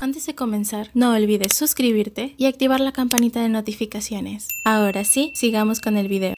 Antes de comenzar, no olvides suscribirte y activar la campanita de notificaciones. Ahora sí, sigamos con el video.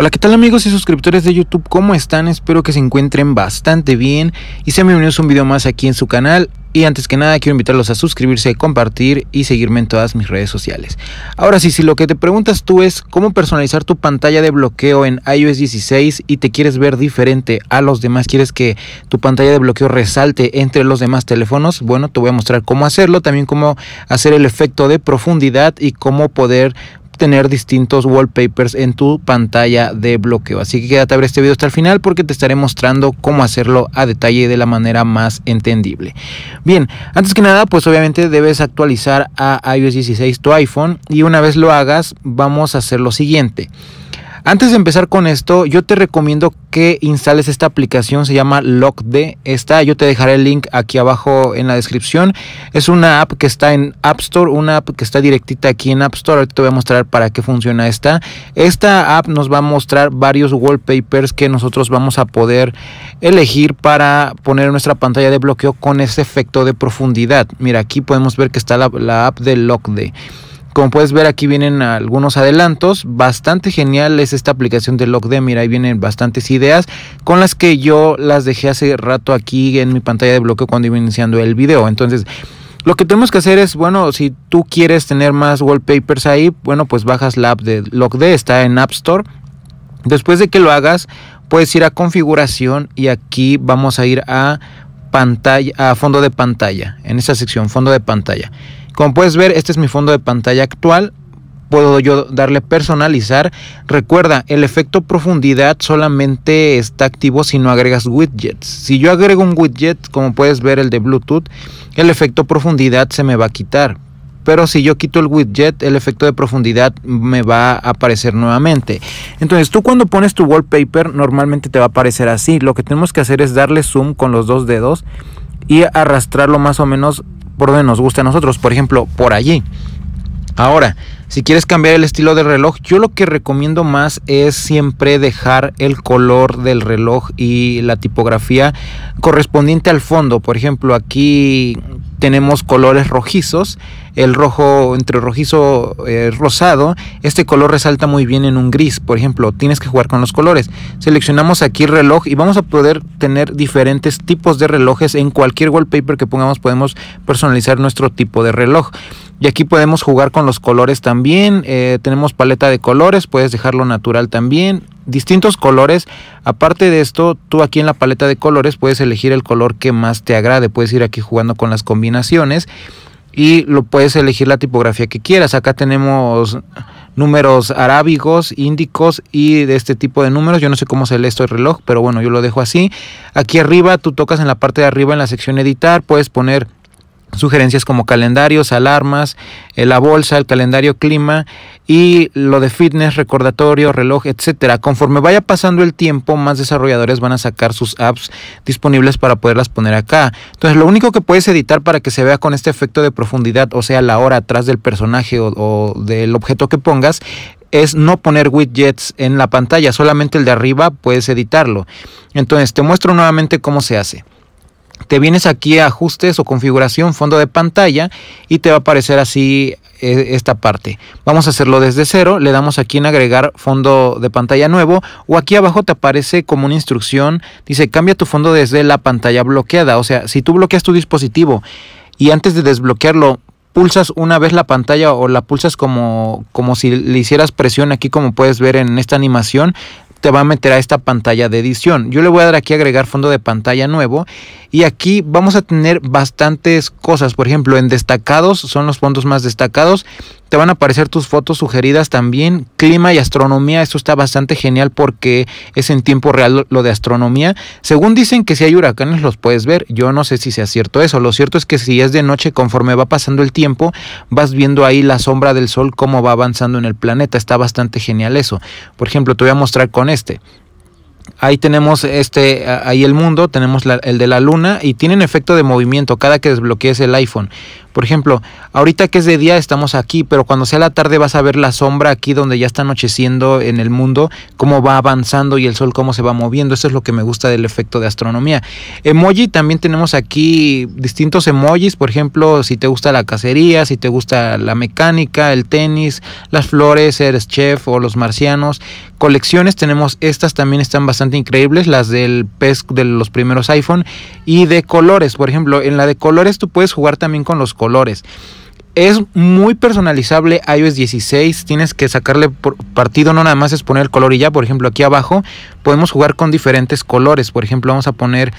Hola, ¿qué tal amigos y suscriptores de YouTube? ¿Cómo están? Espero que se encuentren bastante bien y sean bienvenidos a un video más aquí en su canal. Y antes que nada quiero invitarlos a suscribirse, compartir y seguirme en todas mis redes sociales. Ahora sí, si lo que te preguntas tú es cómo personalizar tu pantalla de bloqueo en iOS 16 y te quieres ver diferente a los demás, quieres que tu pantalla de bloqueo resalte entre los demás teléfonos, bueno, te voy a mostrar cómo hacerlo, también cómo hacer el efecto de profundidad y cómo poder tener distintos wallpapers en tu pantalla de bloqueo. Así que quédate a ver este video hasta el final porque te estaré mostrando cómo hacerlo a detalle de la manera más entendible. Bien, antes que nada, pues obviamente debes actualizar a iOS 16 tu iPhone y una vez lo hagas, vamos a hacer lo siguiente. Antes de empezar con esto, yo te recomiendo que instales esta aplicación, se llama LockD. Esta, yo te dejaré el link aquí abajo en la descripción. Es una app que está en App Store, una app que está directita aquí en App Store. te voy a mostrar para qué funciona esta. Esta app nos va a mostrar varios wallpapers que nosotros vamos a poder elegir para poner nuestra pantalla de bloqueo con ese efecto de profundidad. Mira, aquí podemos ver que está la, la app de LockD. Como puedes ver aquí vienen algunos adelantos, bastante genial es esta aplicación de LogD. mira ahí vienen bastantes ideas con las que yo las dejé hace rato aquí en mi pantalla de bloqueo cuando iba iniciando el video, entonces lo que tenemos que hacer es, bueno, si tú quieres tener más wallpapers ahí, bueno, pues bajas la app de LogD, está en App Store. Después de que lo hagas, puedes ir a configuración y aquí vamos a ir a pantalla, a fondo de pantalla, en esta sección, fondo de pantalla. Como puedes ver, este es mi fondo de pantalla actual. Puedo yo darle personalizar. Recuerda, el efecto profundidad solamente está activo si no agregas widgets. Si yo agrego un widget, como puedes ver el de Bluetooth, el efecto profundidad se me va a quitar. Pero si yo quito el widget, el efecto de profundidad me va a aparecer nuevamente. Entonces tú cuando pones tu wallpaper normalmente te va a aparecer así. Lo que tenemos que hacer es darle zoom con los dos dedos y arrastrarlo más o menos por donde nos guste a nosotros, por ejemplo, por allí. Ahora, si quieres cambiar el estilo del reloj, yo lo que recomiendo más es siempre dejar el color del reloj y la tipografía correspondiente al fondo. Por ejemplo, aquí tenemos colores rojizos, el rojo entre rojizo eh, rosado, este color resalta muy bien en un gris, por ejemplo, tienes que jugar con los colores. Seleccionamos aquí reloj y vamos a poder tener diferentes tipos de relojes en cualquier wallpaper que pongamos podemos personalizar nuestro tipo de reloj. Y aquí podemos jugar con los colores también también, eh, tenemos paleta de colores, puedes dejarlo natural también, distintos colores. Aparte de esto, tú aquí en la paleta de colores puedes elegir el color que más te agrade, puedes ir aquí jugando con las combinaciones y lo puedes elegir la tipografía que quieras. Acá tenemos números arábigos, índicos y de este tipo de números. Yo no sé cómo se lee esto el reloj, pero bueno, yo lo dejo así. Aquí arriba tú tocas en la parte de arriba en la sección editar, puedes poner sugerencias como calendarios, alarmas, eh, la bolsa, el calendario clima y lo de fitness, recordatorio, reloj, etcétera. Conforme vaya pasando el tiempo, más desarrolladores van a sacar sus apps disponibles para poderlas poner acá. Entonces, lo único que puedes editar para que se vea con este efecto de profundidad, o sea, la hora atrás del personaje o del objeto que pongas, es no poner widgets en la pantalla, solamente el de arriba puedes editarlo. Entonces, te muestro nuevamente cómo se hace te vienes aquí a ajustes o configuración, fondo de pantalla y te va a aparecer así eh, esta parte. Vamos a hacerlo desde cero, le damos aquí en agregar fondo de pantalla nuevo o aquí abajo te aparece como una instrucción, dice cambia tu fondo desde la pantalla bloqueada, o sea, si tú bloqueas tu dispositivo y antes de desbloquearlo pulsas una vez la pantalla o la pulsas como, como si le hicieras presión aquí como puedes ver en esta animación, te va a meter a esta pantalla de edición. Yo le voy a dar aquí agregar fondo de pantalla nuevo y aquí vamos a tener bastantes cosas. Por ejemplo, en destacados son los fondos más destacados te van a aparecer tus fotos sugeridas también, clima y astronomía, eso está bastante genial porque es en tiempo real lo de astronomía. Según dicen que si hay huracanes los puedes ver, yo no sé si sea cierto eso, lo cierto es que si es de noche conforme va pasando el tiempo, vas viendo ahí la sombra del sol cómo va avanzando en el planeta, está bastante genial eso. Por ejemplo, te voy a mostrar con este ahí tenemos este, ahí el mundo, tenemos el de la luna y tienen efecto de movimiento cada que desbloquees el iPhone. Por ejemplo, ahorita que es de día estamos aquí, pero cuando sea la tarde vas a ver la sombra aquí donde ya está anocheciendo en el mundo, cómo va avanzando y el sol cómo se va moviendo. Eso es lo que me gusta del efecto de astronomía. Emoji, también tenemos aquí distintos emojis, por ejemplo, si te gusta la cacería, si te gusta la mecánica, el tenis, las flores, eres chef o los marcianos. Colecciones tenemos estas también están bastante increíbles, las del pez de los primeros iPhone y de colores, por ejemplo, en la de colores tú puedes jugar también con los colores. Es muy personalizable iOS 16, tienes que sacarle partido, no nada más es poner el color y ya, por ejemplo aquí abajo podemos jugar con diferentes colores, por ejemplo vamos a poner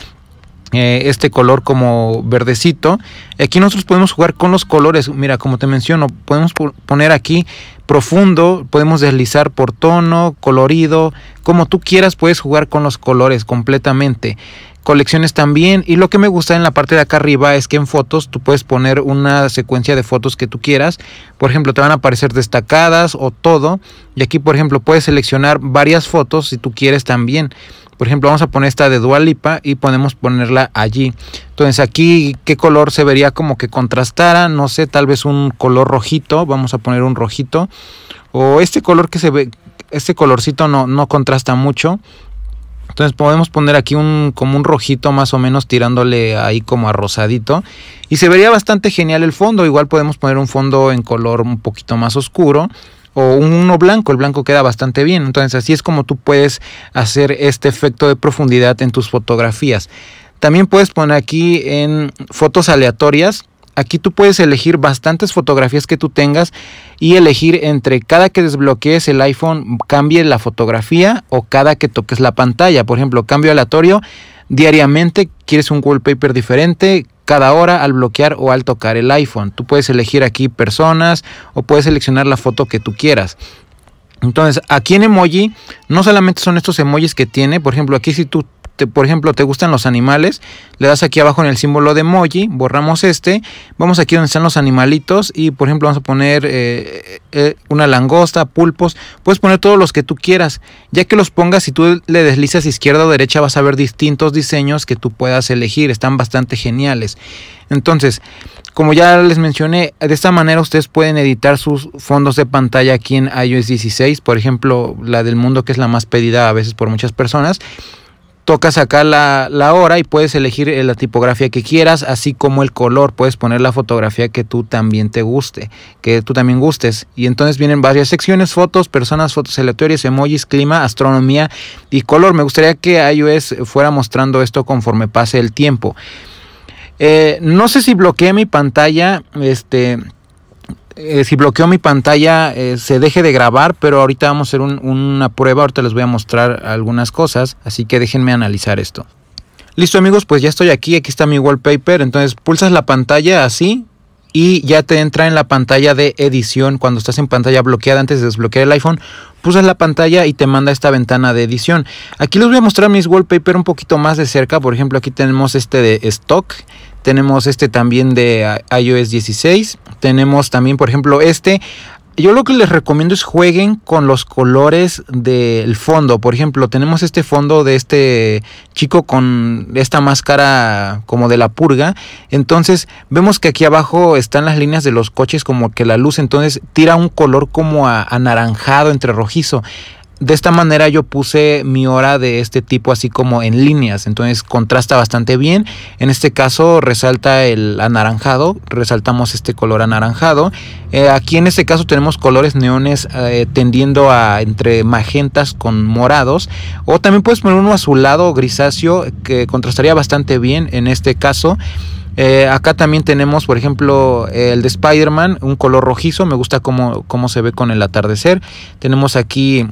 eh, este color como verdecito. Aquí nosotros podemos jugar con los colores. Mira, como te menciono, podemos poner aquí profundo, podemos deslizar por tono, colorido, como tú quieras, puedes jugar con los colores completamente colecciones también. Y lo que me gusta en la parte de acá arriba es que en fotos tú puedes poner una secuencia de fotos que tú quieras. Por ejemplo, te van a aparecer destacadas o todo. Y aquí, por ejemplo, puedes seleccionar varias fotos si tú quieres también. Por ejemplo, vamos a poner esta de Dualipa y podemos ponerla allí. Entonces aquí, ¿qué color se vería como que contrastara? No sé, tal vez un color rojito. Vamos a poner un rojito. O este color que se ve, este colorcito no, no contrasta mucho. Entonces podemos poner aquí un, como un rojito más o menos tirándole ahí como a rosadito. Y se vería bastante genial el fondo. Igual podemos poner un fondo en color un poquito más oscuro o uno blanco, el blanco queda bastante bien. Entonces así es como tú puedes hacer este efecto de profundidad en tus fotografías. También puedes poner aquí en fotos aleatorias Aquí tú puedes elegir bastantes fotografías que tú tengas y elegir entre cada que desbloquees el iPhone cambie la fotografía o cada que toques la pantalla. Por ejemplo, cambio aleatorio, diariamente quieres un wallpaper diferente, cada hora al bloquear o al tocar el iPhone. Tú puedes elegir aquí personas o puedes seleccionar la foto que tú quieras. Entonces, aquí en emoji, no solamente son estos emojis que tiene, por ejemplo, aquí si tú por ejemplo, te gustan los animales, le das aquí abajo en el símbolo de emoji, borramos este, vamos aquí donde están los animalitos y por ejemplo vamos a poner eh, eh, eh, una langosta, pulpos, puedes poner todos los que tú quieras, ya que los pongas, si tú le deslizas izquierda o derecha vas a ver distintos diseños que tú puedas elegir, están bastante geniales. Entonces, como ya les mencioné, de esta manera ustedes pueden editar sus fondos de pantalla aquí en iOS 16, por ejemplo, la del mundo que es la más pedida a veces por muchas personas tocas acá la, hora y puedes elegir eh, la tipografía que quieras, así como el color. Puedes poner la fotografía que tú también te guste, que tú también gustes. Y entonces vienen varias secciones, fotos, personas, fotos aleatorias, emojis, clima, astronomía y color. Me gustaría que iOS fuera mostrando esto conforme pase el tiempo. Eh, no sé si bloqueé mi pantalla, este... Eh, si bloqueo mi pantalla, eh, se deje de grabar, pero ahorita vamos a hacer una prueba, ahorita les voy a mostrar algunas cosas, así que déjenme analizar esto. Listo amigos, pues ya estoy aquí, aquí está mi wallpaper, entonces pulsas la pantalla así y ya te entra en la pantalla de edición, cuando estás en pantalla bloqueada antes de desbloquear el iPhone, pulsas la pantalla y te manda esta ventana de edición. Aquí les voy a mostrar mis wallpapers un poquito más de cerca, por ejemplo aquí tenemos este de stock, tenemos este también de eh, iOS 16, tenemos también, por ejemplo, este. Yo lo que les recomiendo es jueguen con los colores del fondo. Por ejemplo, tenemos este fondo de este chico con esta máscara como de la purga. Entonces vemos que aquí abajo están las líneas de los coches como que la luz entonces tira un color como a, anaranjado entre rojizo de esta manera yo puse mi hora de este tipo así como en líneas, entonces contrasta bastante bien. En este caso resalta el anaranjado, resaltamos este color anaranjado. Eh, aquí en este caso tenemos colores neones eh, tendiendo a entre magentas con morados o también puedes poner uno azulado grisáceo que contrastaría bastante bien en este caso. Eh, acá también tenemos, por ejemplo, el de Spider-Man, un color rojizo, me gusta cómo, cómo se ve con el atardecer. Tenemos aquí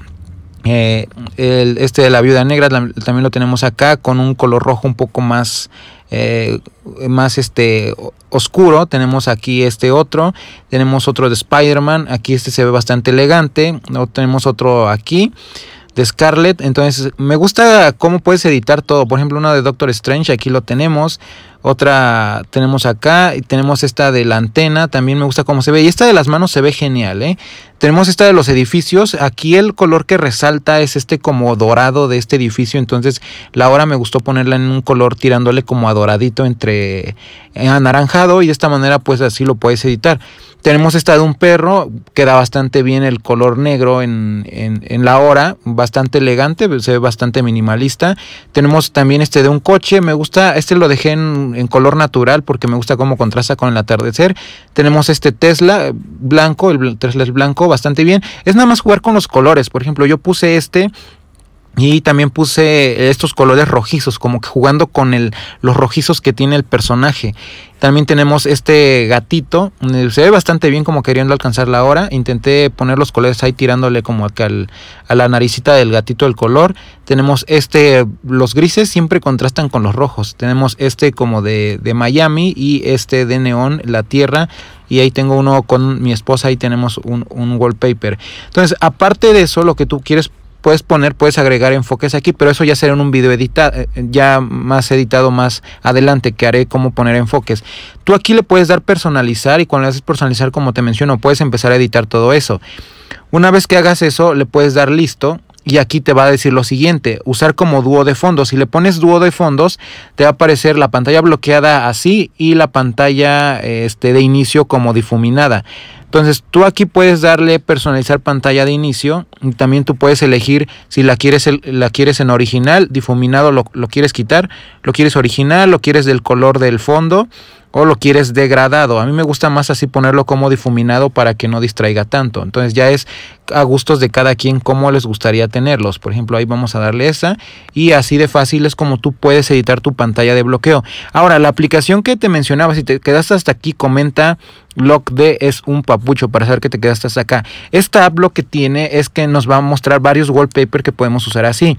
eh, el, este de la viuda negra también lo tenemos acá con un color rojo un poco más eh, más este oscuro tenemos aquí este otro tenemos otro de Spider-Man aquí este se ve bastante elegante no, tenemos otro aquí de Scarlet entonces me gusta cómo puedes editar todo por ejemplo uno de Doctor Strange aquí lo tenemos otra tenemos acá y tenemos esta de la antena, también me gusta cómo se ve. Y esta de las manos se ve genial, ¿eh? Tenemos esta de los edificios, aquí el color que resalta es este como dorado de este edificio, entonces la hora me gustó ponerla en un color tirándole como a doradito entre eh, anaranjado y de esta manera pues así lo puedes editar. Tenemos esta de un perro, queda bastante bien el color negro en, en, en la hora, bastante elegante, se ve bastante minimalista. Tenemos también este de un coche, me gusta, este lo dejé en en, color natural porque me gusta cómo contrasta con el atardecer. Tenemos este Tesla blanco, el Tesla es blanco, bastante bien. Es nada más jugar con los colores. Por ejemplo, yo puse este y también puse estos colores rojizos, como que jugando con el, los rojizos que tiene el personaje. También tenemos este gatito, eh, se ve bastante bien como queriendo alcanzar la hora. Intenté poner los colores ahí tirándole como acá a la naricita del gatito el color. Tenemos este, los grises siempre contrastan con los rojos. Tenemos este como de, de Miami y este de neón, la tierra. Y ahí tengo uno con mi esposa y tenemos un, un wallpaper. Entonces, aparte de eso, lo que tú quieres puedes poner, puedes agregar enfoques aquí, pero eso ya será en un video editado, eh, ya más editado más adelante, que haré cómo poner enfoques. Tú aquí le puedes dar personalizar y cuando le haces personalizar, como te menciono, puedes empezar a editar todo eso. Una vez que hagas eso, le puedes dar listo y aquí te va a decir lo siguiente, usar como dúo de fondos. Si le pones dúo de fondos, te va a aparecer la pantalla bloqueada así y la pantalla este, de inicio como difuminada. Entonces tú aquí puedes darle personalizar pantalla de inicio y también tú puedes elegir si la quieres, la quieres en original, difuminado lo, lo quieres quitar, lo quieres original, lo quieres del color del fondo o lo quieres degradado. A mí me gusta más así ponerlo como difuminado para que no distraiga tanto. Entonces ya es a gustos de cada quien cómo les gustaría tenerlos. Por ejemplo, ahí vamos a darle esa y así de fácil es como tú puedes editar tu pantalla de bloqueo. Ahora, la aplicación que te mencionaba, si te quedaste hasta aquí, comenta Lock D es un papucho para saber que te quedaste hasta acá. Esta app lo que tiene es que nos va a mostrar varios wallpapers que podemos usar así.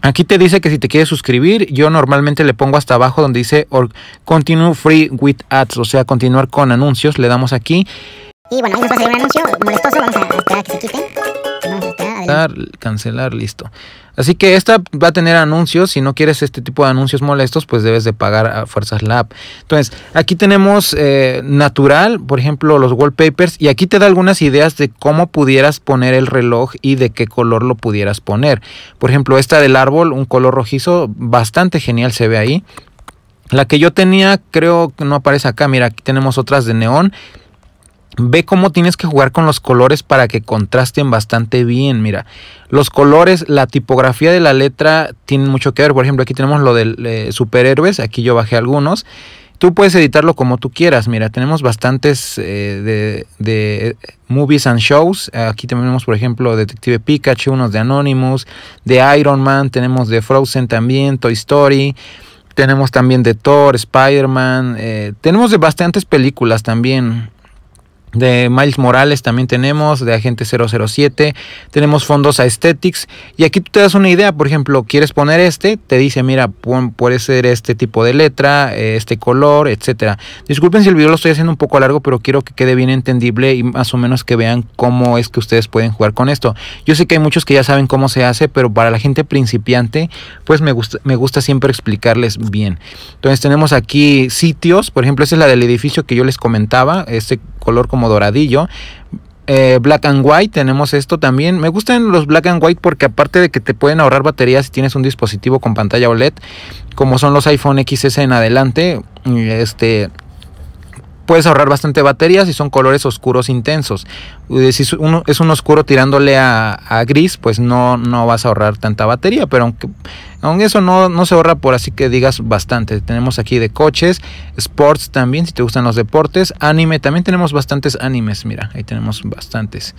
Aquí te dice que si te quieres suscribir, yo normalmente le pongo hasta abajo donde dice continue free with ads, o sea, continuar con anuncios, le damos aquí. Y bueno, ahí nos un anuncio molestoso, vamos a que se cancelar, listo. Así que esta va a tener anuncios, si no quieres este tipo de anuncios molestos, pues debes de pagar a fuerzas lab Entonces, aquí tenemos eh, natural, por ejemplo, los wallpapers, y aquí te da algunas ideas de cómo pudieras poner el reloj y de qué color lo pudieras poner. Por ejemplo, esta del árbol, un color rojizo, bastante genial se ve ahí. La que yo tenía, creo que no aparece acá, mira, aquí tenemos otras de neón Ve cómo tienes que jugar con los colores para que contrasten bastante bien. Mira, los colores, la tipografía de la letra tiene mucho que ver. Por ejemplo, aquí tenemos lo de eh, superhéroes. Aquí yo bajé algunos. Tú puedes editarlo como tú quieras. Mira, tenemos bastantes eh, de, eh, movies and shows. Aquí tenemos, por ejemplo, Detective Pikachu, unos de Anonymous, de Iron Man, tenemos de Frozen también, Toy Story. Tenemos también de Thor, Spider-Man. tenemos de bastantes películas también. De Miles Morales también tenemos, de Agente 007, tenemos fondos aesthetics y aquí tú te das una idea, por ejemplo, quieres poner este, te dice, mira, puede ser este tipo de letra, eh, este color, etcétera. Disculpen si el video lo estoy haciendo un poco largo, pero quiero que quede bien entendible y más o menos que vean cómo es que ustedes pueden jugar con esto. Yo sé que hay muchos que ya saben cómo se hace, pero para la gente principiante, pues me gusta, me gusta siempre explicarles bien. Entonces tenemos aquí sitios, por ejemplo, esa es la del edificio que yo les comentaba, este color como doradillo. Eh, black and white, tenemos esto también. Me gustan los black and white porque aparte de que te pueden ahorrar baterías si tienes un dispositivo con pantalla OLED, como son los iPhone XS en adelante, este puedes ahorrar bastante baterías y son colores oscuros intensos. Eh, si es un, es un oscuro tirándole a, a, gris, pues no, no vas a ahorrar tanta batería, pero aunque Aun eso no, no se ahorra por así que digas bastante. Tenemos aquí de coches, sports también, si te gustan los deportes, anime, también tenemos bastantes animes, mira, ahí tenemos bastantes.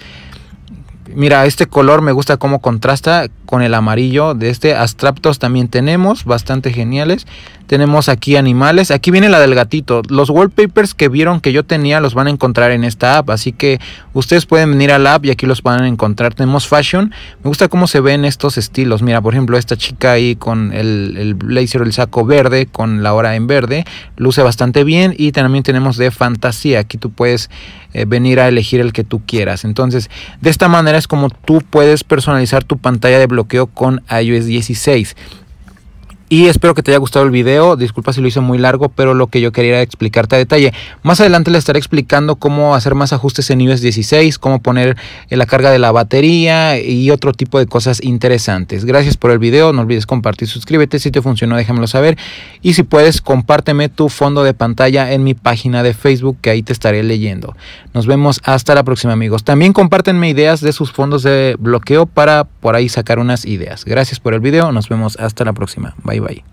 Mira, este color me gusta cómo contrasta con el amarillo de este. Astraptos también tenemos, bastante geniales. Tenemos aquí animales. Aquí viene la del gatito. Los wallpapers que vieron que yo tenía los van a encontrar en esta app. Así que ustedes pueden venir a la app y aquí los van a encontrar. Tenemos fashion. Me gusta cómo se ven estos estilos. Mira, por ejemplo, esta chica ahí con el, el blazer, el saco verde, con la hora en verde. Luce bastante bien. Y también tenemos de fantasía. Aquí tú puedes eh, venir a elegir el que tú quieras. Entonces, de esta manera es como tú puedes personalizar tu pantalla de bloqueo con iOS 16. Y espero que te haya gustado el video. Disculpa si lo hice muy largo, pero lo que yo quería era explicarte a detalle. Más adelante les estaré explicando cómo hacer más ajustes en iOS 16, cómo poner eh, la carga de la batería y otro tipo de cosas interesantes. Gracias por el video. No olvides compartir, suscríbete. Si te funcionó, déjamelo saber. Y si puedes, compárteme tu fondo de pantalla en mi página de Facebook, que ahí te estaré leyendo. Nos vemos hasta la próxima, amigos. También compártenme ideas de sus fondos de bloqueo para por ahí sacar unas ideas. Gracias por el video. Nos vemos hasta la próxima. Bye. Bye Y